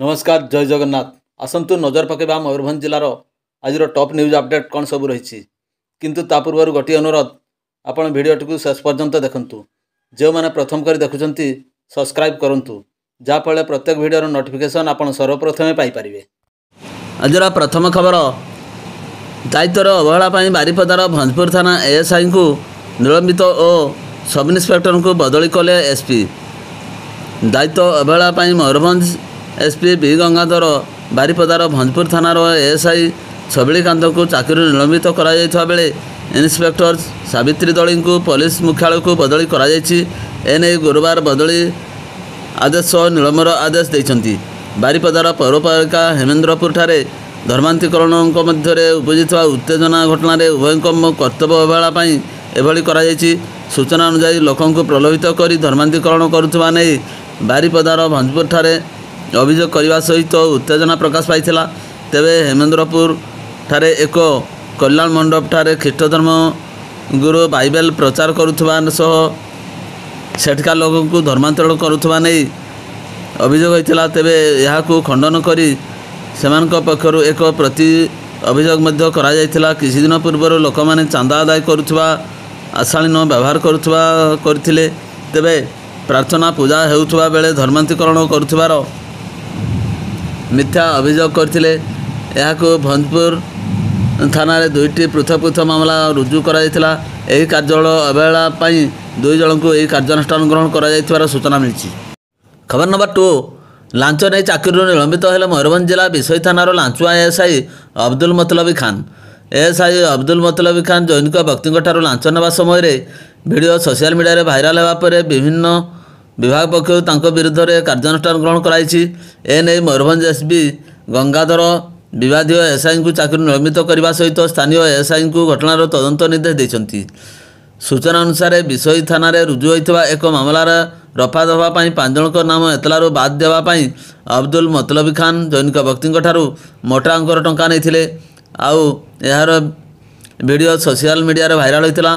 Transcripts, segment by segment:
ନମସ୍କାର ଜୟ ଜଗନ୍ନାଥ ଆସନ୍ତୁ ନଜର ପକାଇବା ମୟୂରଭଞ୍ଜ ଜିଲ୍ଲାର ଆଜିର ଟପ୍ ନ୍ୟୁଜ୍ ଅପଡ଼େଟ୍ କ'ଣ ସବୁ ରହିଛି କିନ୍ତୁ ତା ପୂର୍ବରୁ ଗୋଟିଏ ଅନୁରୋଧ ଆପଣ ଭିଡ଼ିଓଟିକୁ ଶେଷ ପର୍ଯ୍ୟନ୍ତ ଦେଖନ୍ତୁ ଯେଉଁମାନେ ପ୍ରଥମ କରି ଦେଖୁଛନ୍ତି ସବସ୍କ୍ରାଇବ୍ କରନ୍ତୁ ଯାହାଫଳରେ ପ୍ରତ୍ୟେକ ଭିଡ଼ିଓର ନୋଟିଫିକେସନ୍ ଆପଣ ସର୍ବପ୍ରଥମେ ପାଇପାରିବେ ଆଜିର ପ୍ରଥମ ଖବର ଦାୟିତ୍ୱର ଅବହେଳା ପାଇଁ ବାରିପଦାର ଭଞ୍ଜପୁର ଥାନା ଏଏସ୍ଆଇଙ୍କୁ ନିଲମ୍ବିତ ଓ ସବ୍ଇନ୍ସପେକ୍ଟରଙ୍କୁ ବଦଳି କଲେ ଏସ୍ପି ଦାୟିତ୍ୱ ଅବହେଳା ପାଇଁ ମୟୂରଭଞ୍ଜ ଏସ୍ପି ବି ଗଙ୍ଗାଧର ବାରିପଦାର ଭଞ୍ଜପୁର ଥାନାର ଏଏସ୍ଆଇ ଛବିଳିକାନ୍ତଙ୍କୁ ଚାକିରିରୁ ନିଲମ୍ବିତ କରାଯାଇଥିବା ବେଳେ ଇନ୍ସପେକ୍ଟର ସାବିତ୍ରୀ ଦଳୀଙ୍କୁ ପୋଲିସ ମୁଖ୍ୟାଳୟକୁ ବଦଳି କରାଯାଇଛି ଏନେଇ ଗୁରୁବାର ବଦଳି ଆଦେଶ ସହ ନିଳମ୍ବର ଆଦେଶ ଦେଇଛନ୍ତି ବାରିପଦାର ପୌରପାଳିକା ହେମେନ୍ଦ୍ରପୁରଠାରେ ଧର୍ମାନ୍ତୀକରଣଙ୍କ ମଧ୍ୟରେ ଉପୁଜିଥିବା ଉତ୍ତେଜନା ଘଟଣାରେ ଉଭୟଙ୍କ କର୍ତ୍ତବ୍ୟ ଅବହେଳା ପାଇଁ ଏଭଳି କରାଯାଇଛି ସୂଚନା ଅନୁଯାୟୀ ଲୋକଙ୍କୁ ପ୍ରଲୋଭିତ କରି ଧର୍ମାନ୍ତୀକରଣ କରୁଥିବା ନେଇ ବାରିପଦାର ଭଞ୍ଜପୁରଠାରେ ଅଭିଯୋଗ କରିବା ସହିତ ଉତ୍ତେଜନା ପ୍ରକାଶ ପାଇଥିଲା ତେବେ ହେମେନ୍ଦ୍ରପୁର ଠାରେ ଏକ କଲ୍ୟାଣ ମଣ୍ଡପଠାରେ ଖ୍ରୀଷ୍ଟଧର୍ମ ଗୁରୁ ବାଇବେଲ ପ୍ରଚାର କରୁଥିବା ସହ ସେଠିକା ଲୋକଙ୍କୁ ଧର୍ମାନ୍ତରଣ କରୁଥିବା ନେଇ ଅଭିଯୋଗ ହୋଇଥିଲା ତେବେ ଏହାକୁ ଖଣ୍ଡନ କରି ସେମାନଙ୍କ ପକ୍ଷରୁ ଏକ ପ୍ରତି ଅଭିଯୋଗ ମଧ୍ୟ କରାଯାଇଥିଲା କିଛିଦିନ ପୂର୍ବରୁ ଲୋକମାନେ ଚାନ୍ଦା ଆଦାୟ କରୁଥିବା ଆଶାଳୀନ ବ୍ୟବହାର କରୁଥିବା କରିଥିଲେ ତେବେ ପ୍ରାର୍ଥନା ପୂଜା ହେଉଥିବା ବେଳେ ଧର୍ମାନ୍ତିକରଣ କରୁଥିବାର ମିଥ୍ୟା ଅଭିଯୋଗ କରିଥିଲେ ଏହାକୁ ଭଞ୍ଜପୁର ଥାନାରେ ଦୁଇଟି ପୃଥକ ପୃଥକ ମାମଲା ରୁଜୁ କରାଯାଇଥିଲା ଏହି କାର୍ଯ୍ୟାଳୟ ଅବହେଳା ପାଇଁ ଦୁଇ ଜଣଙ୍କୁ ଏହି କାର୍ଯ୍ୟାନୁଷ୍ଠାନ ଗ୍ରହଣ କରାଯାଇଥିବାର ସୂଚନା ମିଳିଛି ଖବର ନମ୍ବର ଟୁ ଲାଞ୍ଚ ନେଇ ଚାକିରିରୁ ନିଲମ୍ବିତ ହେଲେ ମୟୂରଭଞ୍ଜ ଜିଲ୍ଲା ବିଷୟ ଥାନାର ଲାଞ୍ଚୁଆ ଏଏସ୍ଆଇ ଅବଦୁଲ ମତଲବି ଖାନ୍ ଏଏସ୍ଆଇ ଅବଦୁଲ ମତଲବି ଖାନ୍ ଜୈନିକ ବ୍ୟକ୍ତିଙ୍କଠାରୁ ଲାଞ୍ଚ ନେବା ସମୟରେ ଭିଡ଼ିଓ ସୋସିଆଲ ମିଡ଼ିଆରେ ଭାଇରାଲ ହେବା ପରେ ବିଭିନ୍ନ ବିଭାଗ ପକ୍ଷରୁ ତାଙ୍କ ବିରୁଦ୍ଧରେ କାର୍ଯ୍ୟାନୁଷ୍ଠାନ ଗ୍ରହଣ କରାଯାଇଛି ଏ ନେଇ ମୟୂରଭଞ୍ଜ ଏସ୍ପି ଗଙ୍ଗାଧର ବିବାଦୀୟ ଏସ୍ଆଇଙ୍କୁ ଚାକିରି ନିଲମ୍ବିତ କରିବା ସହିତ ସ୍ଥାନୀୟ ଏସ୍ଆଇଙ୍କୁ ଘଟଣାର ତଦନ୍ତ ନିର୍ଦ୍ଦେଶ ଦେଇଛନ୍ତି ସୂଚନା ଅନୁସାରେ ବିଷୋଇ ଥାନାରେ ରୁଜୁ ହୋଇଥିବା ଏକ ମାମଲାର ରଫା ଦେବା ପାଇଁ ପାଞ୍ଚ ଜଣଙ୍କ ନାମ ଏତଲାରୁ ବାଦ୍ ଦେବା ପାଇଁ ଅବଦୁଲ ମତଲବି ଖାନ୍ ଜୈନିକ ବ୍ୟକ୍ତିଙ୍କଠାରୁ ମୋଟା ଅଙ୍କର ଟଙ୍କା ନେଇଥିଲେ ଆଉ ଏହାର ଭିଡ଼ିଓ ସୋସିଆଲ ମିଡ଼ିଆରେ ଭାଇରାଲ୍ ହୋଇଥିଲା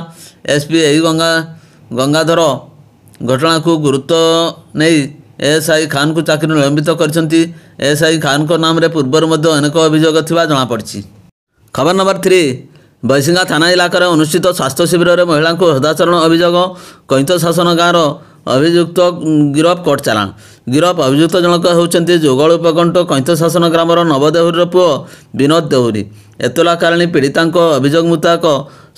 ଏସ୍ପି ଏହି ଗଙ୍ଗା ଗଙ୍ଗାଧର ଘଟଣାକୁ ଗୁରୁତ୍ୱ ନେଇ ଏସ୍ ଆଇ ଖାନ୍ଙ୍କୁ ଚାକିରି ନିଲମ୍ବିତ କରିଛନ୍ତି ଏସ୍ ଆଇ ଖାନ୍ଙ୍କ ନାମରେ ପୂର୍ବରୁ ମଧ୍ୟ ଅନେକ ଅଭିଯୋଗ ଥିବା ଜଣାପଡ଼ିଛି ଖବର ନମ୍ବର ଥ୍ରୀ ବୈଶିଙ୍ଗା ଥାନା ଇଲାକାରେ ଅନୁଷ୍ଠିତ ସ୍ୱାସ୍ଥ୍ୟ ଶିବିରରେ ମହିଳାଙ୍କୁ ହୃଦାଚରଣ ଅଭିଯୋଗ କଇଁତ ଶାସନ ଗାଁର ଅଭିଯୁକ୍ତ ଗିରଫ କୋର୍ଟ ଚାଲାଣ ଗିରଫ ଅଭିଯୁକ୍ତ ଜଣକ ହେଉଛନ୍ତି ଯୋଗଳ ଉପକଣ୍ଠ କଇଁଥ ଶାସନ ଗ୍ରାମର ନବଦେହୁରୀର ପୁଅ ବିନୋଦ ଦେହୁରୀ ଏତଲାକାରିଣୀ ପୀଡ଼ିତାଙ୍କ ଅଭିଯୋଗ ମୁତାବକ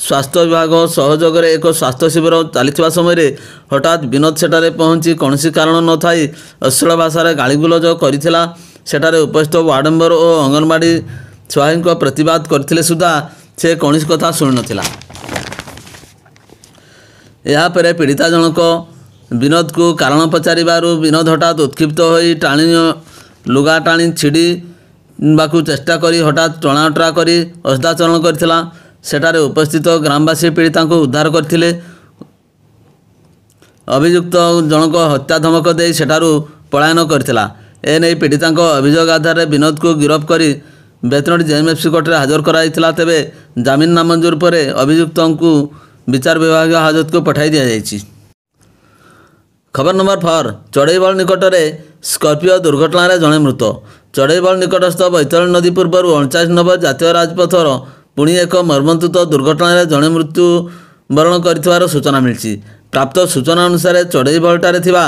ସ୍ୱାସ୍ଥ୍ୟ ବିଭାଗ ସହଯୋଗରେ ଏକ ସ୍ୱାସ୍ଥ୍ୟ ଶିବିର ଚାଲିଥିବା ସମୟରେ ହଠାତ୍ ବିନୋଦ ସେଠାରେ ପହଞ୍ଚି କୌଣସି କାରଣ ନଥାଇ ଅଶ୍ଳୀଳ ଭାଷାରେ ଗାଳିଗୁଲଜ କରିଥିଲା ସେଠାରେ ଉପସ୍ଥିତ ୱାର୍ଡ଼ ମେମ୍ବର ଓ ଅଙ୍ଗନବାଡ଼ି ସ୍ୱାହୀଙ୍କ ପ୍ରତିବାଦ କରିଥିଲେ ସୁଦ୍ଧା ସେ କୌଣସି କଥା ଶୁଣିନଥିଲା ଏହାପରେ ପୀଡ଼ିତା ଜଣକ ବିନୋଦକୁ କାରଣ ପଚାରିବାରୁ ବିନୋଦ ହଠାତ୍ ଉତ୍କ୍ଷିପ୍ତ ହୋଇ ଟାଣି ଲୁଗା ଟାଣି ଛିଡ଼ିବାକୁ ଚେଷ୍ଟା କରି ହଠାତ୍ ଟଣାଟଣା କରି ଅସଦାଚରଣ କରିଥିଲା ସେଠାରେ ଉପସ୍ଥିତ ଗ୍ରାମବାସୀ ପୀଡ଼ିତାଙ୍କୁ ଉଦ୍ଧାର କରିଥିଲେ ଅଭିଯୁକ୍ତ ଜଣକ ହତ୍ୟା ଧମକ ଦେଇ ସେଠାରୁ ପଳାୟନ କରିଥିଲା ଏ ନେଇ ପୀଡ଼ିତାଙ୍କ ଅଭିଯୋଗ ଆଧାରରେ ବିନୋଦକୁ ଗିରଫ କରି ବେତନଟି ଜେଏମ୍ଏଫ୍ସି କୋର୍ଟରେ ହାଜର କରାଯାଇଥିଲା ତେବେ ଜାମିନ ନାମଞ୍ଜୁର ପରେ ଅଭିଯୁକ୍ତଙ୍କୁ ବିଚାର ବିଭାଗୀୟ ହାଜତକୁ ପଠାଇ ଦିଆଯାଇଛି ଖବର ନମ୍ବର ଫୋର୍ ଚଢ଼େଇବଳ ନିକଟରେ ସ୍କର୍ପିଓ ଦୁର୍ଘଟଣାରେ ଜଣେ ମୃତ ଚଢ଼େଇବଳ ନିକଟସ୍ଥ ବୈତରଣ ନଦୀ ପୂର୍ବରୁ ଅଣଚାଳିଶ ନମ୍ବର ଜାତୀୟ ରାଜପଥର ପୁଣି ଏକ ମର୍ମନ୍ତୁତ ଦୁର୍ଘଟଣାରେ ଜଣେ ମୃତ୍ୟୁ ବରଣ କରିଥିବାର ସୂଚନା ମିଳିଛି ପ୍ରାପ୍ତ ସୂଚନା ଅନୁସାରେ ଚଢ଼େଇବଳଠାରେ ଥିବା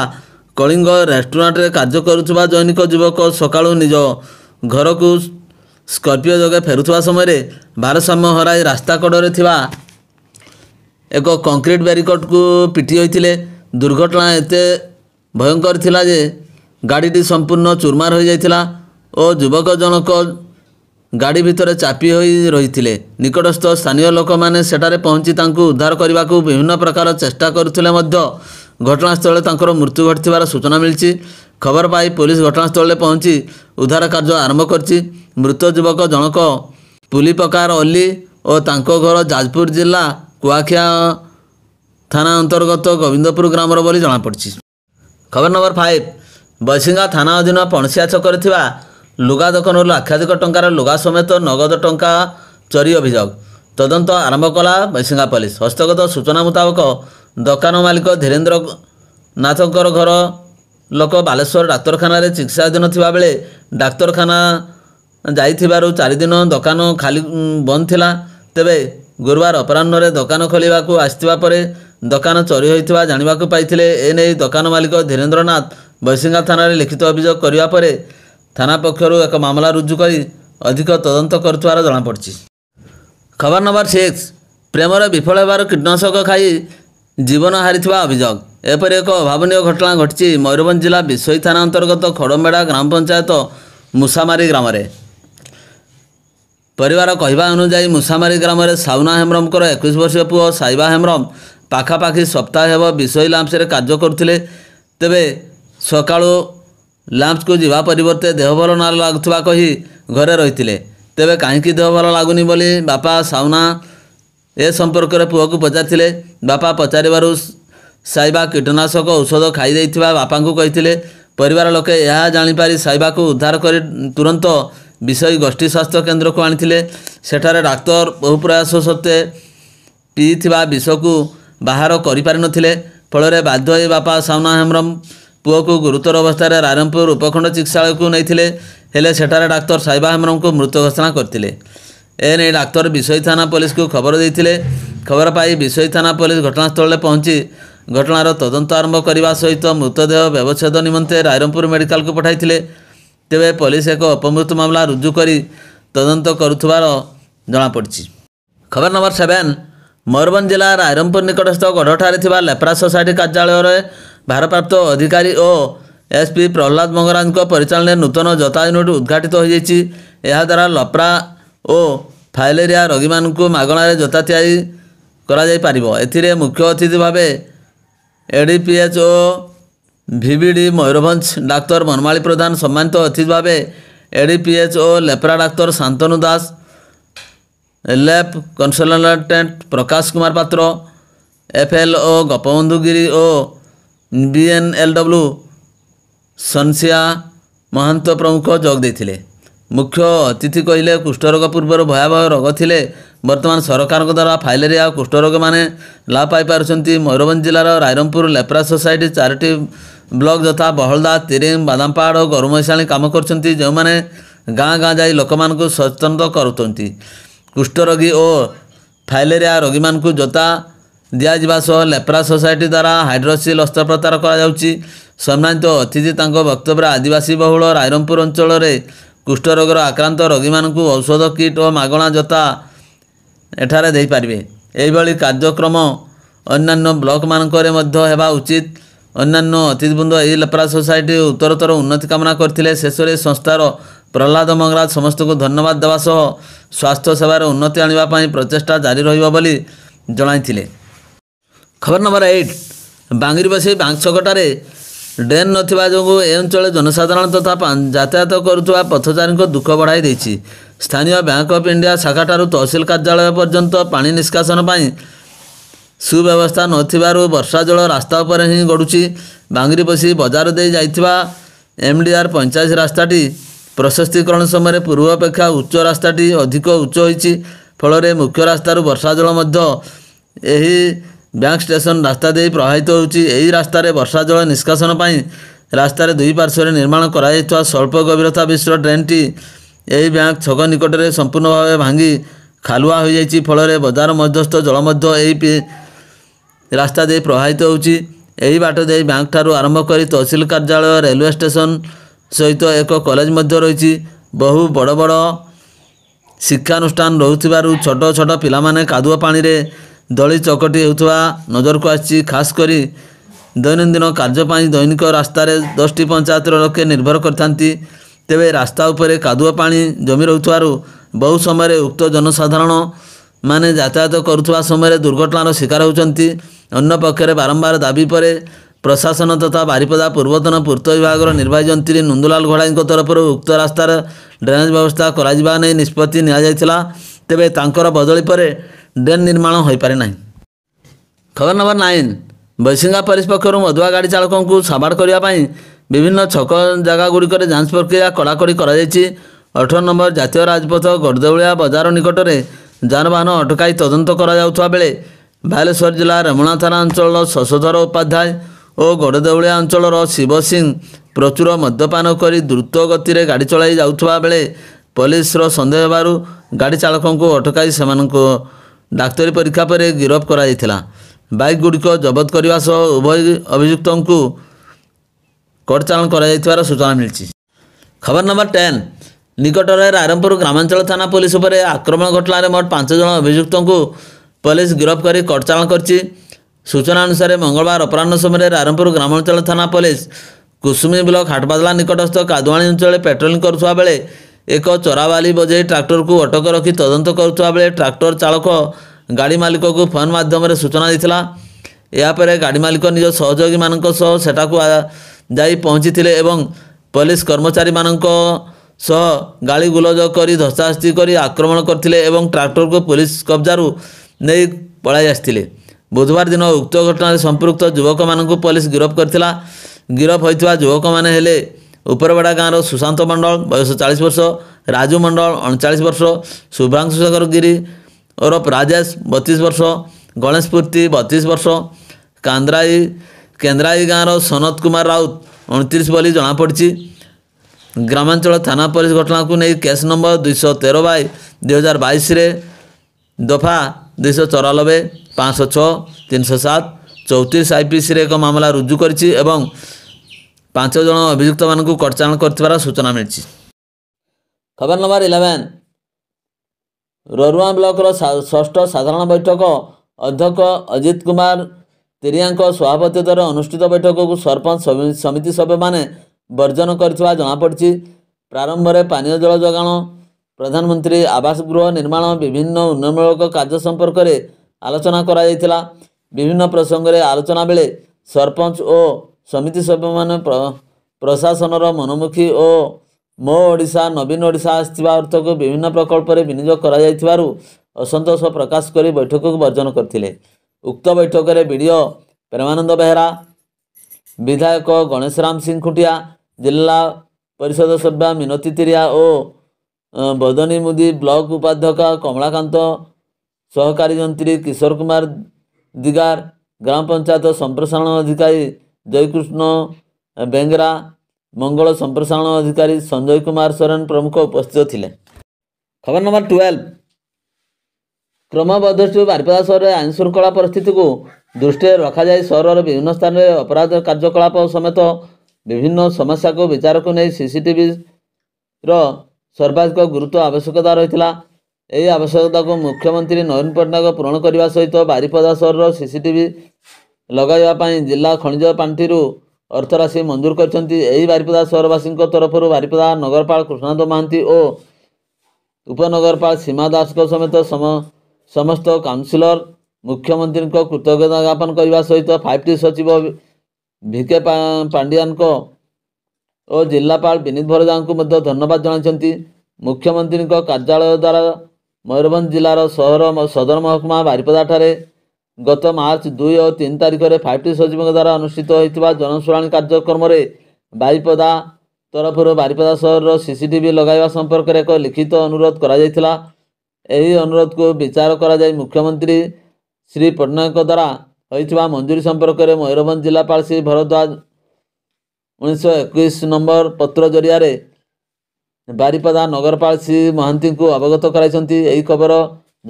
କଳିଙ୍ଗ ରେଷ୍ଟୁରାଣ୍ଟରେ କାର୍ଯ୍ୟ କରୁଥିବା ଜୈନିକ ଯୁବକ ସକାଳୁ ନିଜ ଘରକୁ ସ୍କର୍ପିଓ ଯୋଗେ ଫେରୁଥିବା ସମୟରେ ଭାରସାମ୍ୟ ହରାଇ ରାସ୍ତା କଡ଼ରେ ଥିବା ଏକ କଂକ୍ରିଟ୍ ବ୍ୟାରିକଟ୍କୁ ପିଟି ହୋଇଥିଲେ ଦୁର୍ଘଟଣା ଏତେ ଭୟଙ୍କର ଥିଲା ଯେ ଗାଡ଼ିଟି ସମ୍ପୂର୍ଣ୍ଣ ଚୁରମାର ହୋଇଯାଇଥିଲା ଓ ଯୁବକ ଜଣକ ଗାଡ଼ି ଭିତରେ ଚାପି ହୋଇ ରହିଥିଲେ ନିକଟସ୍ଥ ସ୍ଥାନୀୟ ଲୋକମାନେ ସେଠାରେ ପହଞ୍ଚି ତାଙ୍କୁ ଉଦ୍ଧାର କରିବାକୁ ବିଭିନ୍ନ ପ୍ରକାର ଚେଷ୍ଟା କରୁଥିଲେ ମଧ୍ୟ ଘଟଣାସ୍ଥଳରେ ତାଙ୍କର ମୃତ୍ୟୁ ଘଟିଥିବାର ସୂଚନା ମିଳିଛି ଖବର ପାଇ ପୋଲିସ ଘଟଣାସ୍ଥଳରେ ପହଞ୍ଚି ଉଦ୍ଧାର କାର୍ଯ୍ୟ ଆରମ୍ଭ କରିଛି ମୃତ ଯୁବକ ଜଣକ ପୁଲିପକାର ଅଲ୍ଲୀ ଓ ତାଙ୍କ ଘର ଯାଜପୁର ଜିଲ୍ଲା କୁଆଖିଆ ଥାନା ଅନ୍ତର୍ଗତ ଗୋବିନ୍ଦପୁର ଗ୍ରାମର ବୋଲି ଜଣାପଡ଼ିଛି ଖବର ନମ୍ବର ଫାଇଭ ବୈଶିଙ୍ଗା ଥାନା ଅଧୀନ ପଣସିଆ ଛକରେ ଥିବା ଲୁଗା ଦୋକାନରୁ ଲକ୍ଷାଧିକ ଟଙ୍କାର ଲୁଗା ସମେତ ନଗଦ ଟଙ୍କା ଚୋରି ଅଭିଯୋଗ ତଦନ୍ତ ଆରମ୍ଭ କଲା ବୈଶିଙ୍ଗା ପୋଲିସ ହସ୍ତଗତ ସୂଚନା ମୁତାବକ ଦୋକାନ ମାଲିକ ଧୀରେନ୍ଦ୍ର ନାଥଙ୍କର ଘର ଲୋକ ବାଲେଶ୍ୱର ଡାକ୍ତରଖାନାରେ ଚିକିତ୍ସାଧୀନ ଥିବାବେଳେ ଡାକ୍ତରଖାନା ଯାଇଥିବାରୁ ଚାରିଦିନ ଦୋକାନ ଖାଲି ବନ୍ଦ ଥିଲା ତେବେ ଗୁରୁବାର ଅପରାହ୍ନରେ ଦୋକାନ ଖୋଲିବାକୁ ଆସିଥିବା ପରେ ଦୋକାନ ଚୋରି ହୋଇଥିବା ଜାଣିବାକୁ ପାଇଥିଲେ ଏ ନେଇ ଦୋକାନ ମାଲିକ ଧୀରେନ୍ଦ୍ରନାଥ ବୈଶିଙ୍ଗା ଥାନାରେ ଲିଖିତ ଅଭିଯୋଗ କରିବା ପରେ ଥାନା ପକ୍ଷରୁ ଏକ ମାମଲା ରୁଜୁ କରି ଅଧିକ ତଦନ୍ତ କରୁଥିବାର ଜଣାପଡ଼ିଛି ଖବର ନମ୍ବର ସିକ୍ସ ପ୍ରେମରେ ବିଫଳ ହେବାରୁ କୀଟନାଶକ ଖାଇ ଜୀବନ ହାରିଥିବା ଅଭିଯୋଗ ଏପରି ଏକ ଅଭାବନୀୟ ଘଟଣା ଘଟିଛି ମୟୂରଭଞ୍ଜ ଜିଲ୍ଲା ବିଶୋଇ ଥାନା ଅନ୍ତର୍ଗତ ଖଡ଼ମେଡ଼ା ଗ୍ରାମ ପଞ୍ଚାୟତ ମୂଷାମାରୀ ଗ୍ରାମରେ ପରିବାର କହିବା ଅନୁଯାୟୀ ମୂଷାମାରୀ ଗ୍ରାମରେ ସାଉନା ହେମ୍ରମଙ୍କର ଏକୋଇଶ ବର୍ଷୀୟ ପୁଅ ସାଇବା ହେମ୍ରମ ପାଖାପାଖି ସପ୍ତାହ ହେବ ବିଷୟ ଲାମ୍ପସରେ କାର୍ଯ୍ୟ କରୁଥିଲେ ତେବେ ସକାଳୁ ଲାମ୍ପସକୁ ଯିବା ପରିବର୍ତ୍ତେ ଦେହ ଭଲ ନ ଲାଗୁଥିବା କହି ଘରେ ରହିଥିଲେ ତେବେ କାହିଁକି ଦେହ ଭଲ ଲାଗୁନି ବୋଲି ବାପା ସାଉନା ଏ ସମ୍ପର୍କରେ ପୁଅକୁ ପଚାରିଥିଲେ ବାପା ପଚାରିବାରୁ ସାଇବା କୀଟନାଶକ ଔଷଧ ଖାଇଦେଇଥିବା ବାପାଙ୍କୁ କହିଥିଲେ ପରିବାର ଲୋକେ ଏହା ଜାଣିପାରି ସାଇବାକୁ ଉଦ୍ଧାର କରି ତୁରନ୍ତ ବିଷୟ ଗୋଷ୍ଠୀ ସ୍ୱାସ୍ଥ୍ୟ କେନ୍ଦ୍ରକୁ ଆଣିଥିଲେ ସେଠାରେ ଡାକ୍ତର ବହୁ ପ୍ରୟାସ ସତ୍ତ୍ୱେ ପିଇଥିବା ବିଷକୁ ବାହାର କରିପାରିନଥିଲେ ଫଳରେ ବାଧ୍ୟ ହୋଇ ବାପା ସାଉନା ହେମ୍ରମ୍ ପୁଅକୁ ଗୁରୁତର ଅବସ୍ଥାରେ ରାଇରମ୍ପୁର ଉପଖଣ୍ଡ ଚିକିତ୍ସାଳୟକୁ ନେଇଥିଲେ ହେଲେ ସେଠାରେ ଡାକ୍ତର ସାଇବା ହେମ୍ରମ୍ଙ୍କୁ ମୃତ ଘୋଷଣା କରିଥିଲେ ଏନେଇ ଡାକ୍ତର ବିଶୋଇ ଥାନା ପୋଲିସକୁ ଖବର ଦେଇଥିଲେ ଖବର ପାଇ ବିଶୋଇ ଥାନା ପୋଲିସ ଘଟଣାସ୍ଥଳରେ ପହଞ୍ଚି ଘଟଣାର ତଦନ୍ତ ଆରମ୍ଭ କରିବା ସହିତ ମୃତଦେହ ବ୍ୟବଚ୍ଛେଦ ନିମନ୍ତେ ରାଇରମ୍ପୁର ମେଡ଼ିକାଲକୁ ପଠାଇଥିଲେ ତେବେ ପୋଲିସ ଏକ ଅପମୃତ୍ୟୁ ମାମଲା ରୁଜୁ କରି ତଦନ୍ତ କରୁଥିବାର ଜଣାପଡ଼ିଛି ଖବର ନମ୍ବର ସେଭେନ୍ ମୟୂରଭଞ୍ଜ ଜିଲ୍ଲା ଆଇରମ୍ପୁର ନିକଟସ୍ଥ ଗଢ଼ଠାରେ ଥିବା ଲେପ୍ରା ସୋସାଇଟି କାର୍ଯ୍ୟାଳୟରେ ଭାରପ୍ରାପ୍ତ ଅଧିକାରୀ ଓ ଏସ୍ପି ପ୍ରହ୍ଲାଦ ମଙ୍ଗରାଜଙ୍କ ପରିଚାଳନାରେ ନୂତନ ଯଥା ୟୁନିଟ୍ ଉଦ୍ଘାଟିତ ହୋଇଯାଇଛି ଏହାଦ୍ୱାରା ଲପ୍ରା ଓ ଫାଇଲେରିଆ ରୋଗୀମାନଙ୍କୁ ମାଗଣାରେ ଯଥା ତିଆରି କରାଯାଇପାରିବ ଏଥିରେ ମୁଖ୍ୟ ଅତିଥି ଭାବେ A D P H O VBD Mayurbhanj doctor Manmali Pradhan ସମ୍ମାନିତ ଅତିଥି ଭାବେ A D P H O ଲେପ୍ରା doctor Shantanu Das lab consultant Prakash Kumar Patra FLO Gopabandhu Giri ଓ ବିଏନ୍ଏଲ୍ଡବ୍ଲୁ ସନସିଆ ମହାନ୍ତ ପ୍ରମୁଖ ଯୋଗ ଦେଇଥିଲେ ମୁଖ୍ୟ ଅତିଥି କହିଲେ କୁଷ୍ଠରୋଗ ପୂର୍ବରୁ ଭୟାବହ ରୋଗ ଥିଲେ ବର୍ତ୍ତମାନ ସରକାରଙ୍କ ଦ୍ୱାରା ଫାଇଲେରିଆ କୁଷ୍ଠରୋଗମାନେ ଲାଭ ପାଇପାରୁଛନ୍ତି ମୟୂରଭଞ୍ଜ ଜିଲ୍ଲାର ରାଇରମ୍ପୁର ଲେପ୍ରା ସୋସାଇଟି ଚାରିଟି ବ୍ଲକ୍ ଯଥା ବହଳଦା ତିରିଙ୍ଗ ବାଦାମପାହାଡ଼ ଓ ଗରୁମଶାଳୀ କାମ କରୁଛନ୍ତି ଯେଉଁମାନେ ଗାଁ ଗାଁ ଯାଇ ଲୋକମାନଙ୍କୁ ସଚେତନ କରୁଛନ୍ତି କୁଷ୍ଠରୋଗୀ ଓ ଫାଇଲେରିଆ ରୋଗୀମାନଙ୍କୁ ଜୋତା ଦିଆଯିବା ସହ ଲେପ୍ରା ସୋସାଇଟି ଦ୍ୱାରା ହାଇଡ୍ରୋସିଲ୍ ଅସ୍ତ୍ରପ୍ରଚାର କରାଯାଉଛି ସମ୍ମାନିତ ଅତିଥି ତାଙ୍କ ବକ୍ତବ୍ୟରେ ଆଦିବାସୀ ବହୁଳ ରାଇରମ୍ପୁର ଅଞ୍ଚଳରେ କୁଷ୍ଠରୋଗର ଆକ୍ରାନ୍ତ ରୋଗୀମାନଙ୍କୁ ଔଷଧ କିଟ୍ ଓ ମାଗଣା ଜୋତା ଏଠାରେ ଦେଇପାରିବେ ଏହିଭଳି କାର୍ଯ୍ୟକ୍ରମ ଅନ୍ୟାନ୍ୟ ବ୍ଲକମାନଙ୍କରେ ମଧ୍ୟ ହେବା ଉଚିତ ଅନ୍ୟାନ୍ୟ ଅତିଥିବୃନ୍ଦ ଏହି ଲେପ୍ରା ସୋସାଇଟି ଉତ୍ତରତର ଉନ୍ନତି କାମନା କରିଥିଲେ ଶେଷରେ ସଂସ୍ଥାର ପ୍ରହ୍ଲାଦ ମଙ୍ଗରାଜ ସମସ୍ତଙ୍କୁ ଧନ୍ୟବାଦ ଦେବା ସହ ସ୍ୱାସ୍ଥ୍ୟ ସେବାରେ ଉନ୍ନତି ଆଣିବା ପାଇଁ ପ୍ରଚେଷ୍ଟା ଜାରି ରହିବ ବୋଲି ଜଣାଇଥିଲେ ଖବର ନମ୍ବର ଏଇଟ୍ ବାଙ୍ଗିରିବାସୀ ବାଂଶକଟାରେ ଡ୍ରେନ୍ ନଥିବା ଯୋଗୁଁ ଏ ଅଞ୍ଚଳରେ ଜନସାଧାରଣ ତଥା ଯାତାୟାତ କରୁଥିବା ପଥଚାରୀଙ୍କ ଦୁଃଖ ବଢ଼ାଇ ଦେଇଛି ସ୍ଥାନୀୟ ବ୍ୟାଙ୍କ ଅଫ୍ ଇଣ୍ଡିଆ ଶାଖାଠାରୁ ତହସିଲ କାର୍ଯ୍ୟାଳୟ ପର୍ଯ୍ୟନ୍ତ ପାଣି ନିଷ୍କାସନ ପାଇଁ ସୁବ୍ୟବସ୍ଥା ନଥିବାରୁ ବର୍ଷା ଜଳ ରାସ୍ତା ଉପରେ ହିଁ ଗଡ଼ୁଛି ବାଙ୍ଗିରିପୋଷି ବଜାର ଦେଇ ଯାଇଥିବା ଏମ୍ ଡି ଆର୍ ପଇଁଚାଳିଶ ରାସ୍ତାଟି ପ୍ରଶସ୍ତିକରଣ ସମୟରେ ପୂର୍ବ ଅପେକ୍ଷା ଉଚ୍ଚ ରାସ୍ତାଟି ଅଧିକ ଉଚ୍ଚ ହୋଇଛି ଫଳରେ ମୁଖ୍ୟ ରାସ୍ତାରୁ ବର୍ଷା ଜଳ ମଧ୍ୟ ଏହି ବ୍ୟାଙ୍କ ଷ୍ଟେସନ ରାସ୍ତା ଦେଇ ପ୍ରବାହିତ ହେଉଛି ଏହି ରାସ୍ତାରେ ବର୍ଷା ଜଳ ନିଷ୍କାସନ ପାଇଁ ରାସ୍ତାରେ ଦୁଇ ପାର୍ଶ୍ୱରେ ନିର୍ମାଣ କରାଯାଇଥିବା ସ୍ୱଳ୍ପ ଗଭୀରତା ବିଶିଷ୍ଟ ଡ୍ରେନ୍ଟି ଏହି ବ୍ୟାଙ୍କ ଛକ ନିକଟରେ ସମ୍ପୂର୍ଣ୍ଣ ଭାବେ ଭାଙ୍ଗି ଖାଲୁଆ ହୋଇଯାଇଛି ଫଳରେ ବଜାର ମଧ୍ୟସ୍ଥ ଜଳ ମଧ୍ୟ ଏହି ରାସ୍ତା ଦେଇ ପ୍ରବାହିତ ହେଉଛି ଏହି ବାଟ ଦେଇ ବ୍ୟାଙ୍କଠାରୁ ଆରମ୍ଭ କରି ତହସିଲ କାର୍ଯ୍ୟାଳୟ ରେଲୱେ ଷ୍ଟେସନ୍ ସହିତ ଏକ କଲେଜ ମଧ୍ୟ ରହିଛି ବହୁ ବଡ଼ ବଡ଼ ଶିକ୍ଷାନୁଷ୍ଠାନ ରହୁଥିବାରୁ ଛୋଟ ଛୋଟ ପିଲାମାନେ କାଦୁଅ ପାଣିରେ ଦଳି ଚକଟି ହେଉଥିବା ନଜରକୁ ଆସିଛି ଖାସ୍ କରି ଦୈନନ୍ଦିନ କାର୍ଯ୍ୟ ପାଇଁ ଦୈନିକ ରାସ୍ତାରେ ଦଶଟି ପଞ୍ଚାୟତର ଲୋକେ ନିର୍ଭର କରିଥାନ୍ତି ତେବେ ରାସ୍ତା ଉପରେ କାଦୁଅ ପାଣି ଜମି ରହୁଥିବାରୁ ବହୁ ସମୟରେ ଉକ୍ତ ଜନସାଧାରଣ ମାନେ ଯାତାୟାତ କରୁଥିବା ସମୟରେ ଦୁର୍ଘଟଣାର ଶିକାର ହେଉଛନ୍ତି ଅନ୍ୟପକ୍ଷରେ ବାରମ୍ବାର ଦାବି ପରେ ପ୍ରଶାସନ ତଥା ବାରିପଦା ପୂର୍ବତନ ପୂର୍ତ୍ତ ବିଭାଗର ନିର୍ବାହୀ ଯନ୍ତ୍ରୀ ନନ୍ଦୁଲାଲ ଘୋଡ଼ାଇଙ୍କ ତରଫରୁ ଉକ୍ତ ରାସ୍ତାର ଡ୍ରେନେଜ୍ ବ୍ୟବସ୍ଥା କରାଯିବା ନେଇ ନିଷ୍ପତ୍ତି ନିଆଯାଇଥିଲା ତେବେ ତାଙ୍କର ବଦଳି ପରେ ଡ୍ରେନ୍ ନିର୍ମାଣ ହୋଇପାରି ନାହିଁ ଖବର ନମ୍ବର ନାଇନ୍ ବୈଶିଙ୍ଗା ପରିସ ପକ୍ଷରୁ ମଦୁଆ ଗାଡ଼ି ଚାଳକଙ୍କୁ ସାବାଡ଼ କରିବା ପାଇଁ ବିଭିନ୍ନ ଛକ ଜାଗା ଗୁଡ଼ିକରେ ଯାଞ୍ଚ ପ୍ରକ୍ରିୟା କଡ଼ାକଡ଼ି କରାଯାଇଛି ଅଠର ନମ୍ବର ଜାତୀୟ ରାଜପଥ ଗଡ଼ଦୌଳିଆ ବଜାର ନିକଟରେ ଯାନବାହନ ଅଟକାଇ ତଦନ୍ତ କରାଯାଉଥିବା ବେଳେ ବାଲେଶ୍ୱର ଜିଲ୍ଲା ରମଣା ଥାନା ଅଞ୍ଚଳର ଶଶଧର ଉପାଧ୍ୟାୟ ଓ ଗଡ଼ଦେଉଳିଆ ଅଞ୍ଚଳର ଶିବ ସିଂ ପ୍ରଚୁର ମଦ୍ୟପାନ କରି ଦ୍ରୁତ ଗତିରେ ଗାଡ଼ି ଚଳାଇ ଯାଉଥିବା ବେଳେ ପୋଲିସର ସନ୍ଦେହ ହେବାରୁ ଗାଡ଼ି ଚାଳକଙ୍କୁ ଅଟକାଇ ସେମାନଙ୍କୁ ଡାକ୍ତରୀ ପରୀକ୍ଷା ପରେ ଗିରଫ କରାଯାଇଥିଲା ବାଇକ୍ ଗୁଡ଼ିକ ଜବତ କରିବା ସହ ଉଭୟ ଅଭିଯୁକ୍ତଙ୍କୁ କଡ଼ଚାଳନ କରାଯାଇଥିବାର ସୂଚନା ମିଳିଛି ଖବର ନମ୍ବର ଟେନ୍ ନିକଟରେ ରାରମପୁର ଗ୍ରାମାଞ୍ଚଳ ଥାନା ପୋଲିସ ଉପରେ ଆକ୍ରମଣ ଘଟଣାରେ ମୋଟ ପାଞ୍ଚ ଜଣ ଅଭିଯୁକ୍ତଙ୍କୁ ପୋଲିସ ଗିରଫ କରି କଡ଼ଚାଳନ କରିଛି ସୂଚନା ଅନୁସାରେ ମଙ୍ଗଳବାର ଅପରାହ୍ନ ସମୟରେ ରାମପୁର ଗ୍ରାମାଞ୍ଚଳ ଥାନା ପୋଲିସ କୁସୁମି ବ୍ଲକ ହାଟବାଦଲା ନିକଟସ୍ଥ କାଦୁଆଣି ଅଞ୍ଚଳରେ ପେଟ୍ରୋଲିଂ କରୁଥିବା ବେଳେ ଏକ ଚରାବାଲି ବଜାଇ ଟ୍ରାକ୍ଟରକୁ ଅଟକ ରଖି ତଦନ୍ତ କରୁଥିବା ବେଳେ ଟ୍ରାକ୍ଟର ଚାଳକ ଗାଡ଼ି ମାଲିକକୁ ଫୋନ୍ ମାଧ୍ୟମରେ ସୂଚନା ଦେଇଥିଲା ଏହାପରେ ଗାଡ଼ି ମାଲିକ ନିଜ ସହଯୋଗୀମାନଙ୍କ ସହ ସେଠାକୁ ଯାଇ ପହଞ୍ଚିଥିଲେ ଏବଂ ପୋଲିସ କର୍ମଚାରୀମାନଙ୍କ ସହ ଗାଳି ଗୁଲଜ କରି ଧସ୍ତାଧସ୍ତି କରି ଆକ୍ରମଣ କରିଥିଲେ ଏବଂ ଟ୍ରାକ୍ଟରକୁ ପୋଲିସ କବ୍ଜାରୁ ନେଇ ପଳାଇ ଆସିଥିଲେ ବୁଧବାର ଦିନ ଉକ୍ତ ଘଟଣାରେ ସମ୍ପୃକ୍ତ ଯୁବକମାନଙ୍କୁ ପୋଲିସ ଗିରଫ କରିଥିଲା ଗିରଫ ହୋଇଥିବା ଯୁବକମାନେ ହେଲେ ଉପରବେଡ଼ା ଗାଁର ସୁଶାନ୍ତ ମଣ୍ଡଳ ବୟସ ଚାଳିଶ ବର୍ଷ ରାଜୁ ମଣ୍ଡଳ ଅଣଚାଳିଶ ବର୍ଷ ଶୁଭ୍ରାଂଶୁ ସାଗର ଗିରି ଓରଫ ରାଜେଶ ବତିଶ ବର୍ଷ ଗଣେଶ ପୂର୍ତ୍ତି ବତିଶ ବର୍ଷ କାନ୍ଦ୍ରାଇ କେନ୍ଦ୍ରାଇ ଗାଁର ସନତ କୁମାର ରାଉତ ଅଣତିରିଶ ବୋଲି ଜଣାପଡ଼ିଛି ଗ୍ରାମାଞ୍ଚଳ ଥାନା ପୋଲିସ ଘଟଣାକୁ ନେଇ କେସ୍ ନମ୍ବର ଦୁଇଶହ ତେର ବାଇ ଦୁଇହଜାର ବାଇଶରେ ଦଫା ଦୁଇଶହ ଚଉରାନବେ ପାଞ୍ଚଶହ ଛଅ ତିନିଶହ ସାତ ଚଉତିରିଶ ଆଇପିସିରେ ଏକ ମାମଲା ରୁଜୁ କରିଛି ଏବଂ ପାଞ୍ଚ ଜଣ ଅଭିଯୁକ୍ତମାନଙ୍କୁ କଟଚାଳନ କରିଥିବାର ସୂଚନା ମିଳିଛି ଖବର ନମ୍ବର ଇଲେଭେନ୍ ରରୁଆ ବ୍ଲକର ଷଷ୍ଠ ସାଧାରଣ ବୈଠକ ଅଧ୍ୟକ୍ଷ ଅଜିତ କୁମାର ତିରିଆଙ୍କ ସଭାପତିତ୍ୱରେ ଅନୁଷ୍ଠିତ ବୈଠକକୁ ସରପଞ୍ଚ ସମିତି ସଭ୍ୟମାନେ ବର୍ଜନ କରିଥିବା ଜଣାପଡ଼ିଛି ପ୍ରାରମ୍ଭରେ ପାନୀୟ ଜଳ ଯୋଗାଣ ପ୍ରଧାନମନ୍ତ୍ରୀ ଆବାସ ଗୃହ ନିର୍ମାଣ ବିଭିନ୍ନ ଉନ୍ନୟନମୂଳକ କାର୍ଯ୍ୟ ସମ୍ପର୍କରେ ଆଲୋଚନା କରାଯାଇଥିଲା ବିଭିନ୍ନ ପ୍ରସଙ୍ଗରେ ଆଲୋଚନା ବେଳେ ସରପଞ୍ଚ ଓ ସମିତି ସଭ୍ୟମାନେ ପ୍ରଶାସନର ମନୋମୁଖୀ ଓ ମୋ ଓଡ଼ିଶା ନବୀନ ଓଡ଼ିଶା ଆସିଥିବା ଅର୍ଥକୁ ବିଭିନ୍ନ ପ୍ରକଳ୍ପରେ ବିନିଯୋଗ କରାଯାଇଥିବାରୁ ଅସନ୍ତୋଷ ପ୍ରକାଶ କରି ବୈଠକକୁ ବର୍ଜନ କରିଥିଲେ ଉକ୍ତ ବୈଠକରେ B D O Premananda Behera ବିଧାୟକ ଗଣେଶରାମ ସିଂ ଖୁଣ୍ଟିଆ ଜିଲ୍ଲା ପରିଷଦ ସଭ୍ୟା ମିନତି ତିରିଆ ଓ ବଦନୀ ମୁଦି ବ୍ଲକ ଉପାଧ୍ୟକ୍ଷ କମଳାକାନ୍ତ ସହକାରୀ ଯନ୍ତ୍ରୀ କିଶୋର କୁମାର ଦିଗାର ଗ୍ରାମ ପଞ୍ଚାୟତ ସମ୍ପ୍ରସାରଣ ଅଧିକାରୀ ଜୟକୃଷ୍ଣ ବେଙ୍ଗରା ମଙ୍ଗଳ ସମ୍ପ୍ରସାରଣ ଅଧିକାରୀ ସଞ୍ଜୟ କୁମାର ସୋରେନ ପ୍ରମୁଖ ଉପସ୍ଥିତ ଥିଲେ ଖବର ନମ୍ବର ଟୁଏଲ୍ଭ କ୍ରମବଦ୍ଧ ବାରିପଦା ସହରରେ ଆଇନ ଶୃଙ୍ଖଳା ପରିସ୍ଥିତିକୁ ଦୃଷ୍ଟିରେ ରଖାଯାଇ ସହରର ବିଭିନ୍ନ ସ୍ଥାନରେ ଅପରାଧ କାର୍ଯ୍ୟକଳାପ ସମେତ ବିଭିନ୍ନ ସମସ୍ୟାକୁ ବିଚାରକୁ ନେଇ ସିସିଟିଭିର ସର୍ବାଧିକ ଗୁରୁତ୍ୱ ଆବଶ୍ୟକତା ରହିଥିଲା ଏହି ଆବଶ୍ୟକତାକୁ ମୁଖ୍ୟମନ୍ତ୍ରୀ ନବୀନ ପଟ୍ଟନାୟକ ପୂରଣ କରିବା ସହିତ ବାରିପଦା ସହରର ସି ସି ଟି ଲଗାଇବା ପାଇଁ ଜିଲ୍ଲା ଖଣିଜ ପାଣ୍ଠିରୁ ଅର୍ଥରାଶି ମଞ୍ଜୁର କରିଛନ୍ତି ଏହି ବାରିପଦା ସହରବାସୀଙ୍କ ତରଫରୁ ବାରିପଦା ନଗରପାଳ କୃଷ୍ଣାନ୍ତ ମହାନ୍ତି ଓ ଉପନଗରପାଳ ସୀମା ଦାସଙ୍କ ସମେତ ସମସ୍ତ କାଉନସିଲର ମୁଖ୍ୟମନ୍ତ୍ରୀଙ୍କ କୃତଜ୍ଞତା ଜ୍ଞାପନ କରିବା ସହିତ ଫାଇଭ୍ ଟି ସଚିବ ଭିକେ ପାଣ୍ଡିଆନଙ୍କ ଓ ଜିଲ୍ଲାପାଳ ବିନୀତ ଭରଦାଙ୍କୁ ମଧ୍ୟ ଧନ୍ୟବାଦ ଜଣାଇଛନ୍ତି ମୁଖ୍ୟମନ୍ତ୍ରୀଙ୍କ କାର୍ଯ୍ୟାଳୟ ଦ୍ୱାରା ମୟୂରଭଞ୍ଜ ଜିଲ୍ଲାର ସହର ସଦର ମହକୁମା ବାରିପଦାଠାରେ ଗତ ମାର୍ଚ୍ଚ ଦୁଇ ଓ ତିନି ତାରିଖରେ ଫାଇଭ୍ ଟି ସଚିବଙ୍କ ଦ୍ୱାରା ଅନୁଷ୍ଠିତ ହୋଇଥିବା ଜନଶୁଣାଣି କାର୍ଯ୍ୟକ୍ରମରେ ବାରିପଦା ତରଫରୁ ବାରିପଦା ସହରର ସିସି ଟିଭି ଲଗାଇବା ସମ୍ପର୍କରେ ଏକ ଲିଖିତ ଅନୁରୋଧ କରାଯାଇଥିଲା ଏହି ଅନୁରୋଧକୁ ବିଚାର କରାଯାଇ ମୁଖ୍ୟମନ୍ତ୍ରୀ ଶ୍ରୀ ପଟ୍ଟନାୟକଙ୍କ ଦ୍ୱାରା ହୋଇଥିବା ମଞ୍ଜୁରୀ ସମ୍ପର୍କରେ ମୟୂରଭଞ୍ଜ ଜିଲ୍ଲାପାଳ ଶ୍ରୀ ଭରଦ୍ୱାଜ ଉଣେଇଶହ ଏକୋଇଶ ନମ୍ବର ପତ୍ର ଜରିଆରେ ବାରିପଦା ନଗରପାଳ ଶ୍ରୀ ମହାନ୍ତିଙ୍କୁ ଅବଗତ କରାଇଛନ୍ତି ଏହି ଖବର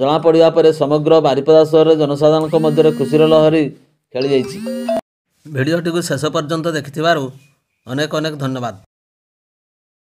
ଜଣାପଡ଼ିବା ପରେ ସମଗ୍ର ବାରିପଦା ସହରରେ ଜନସାଧାରଣଙ୍କ ମଧ୍ୟରେ ଖୁସିର ଲହରୀ ଖେଳିଯାଇଛି ଭିଡ଼ିଓଟିକୁ ଶେଷ ପର୍ଯ୍ୟନ୍ତ ଦେଖିଥିବାରୁ ଅନେକ ଅନେକ ଧନ୍ୟବାଦ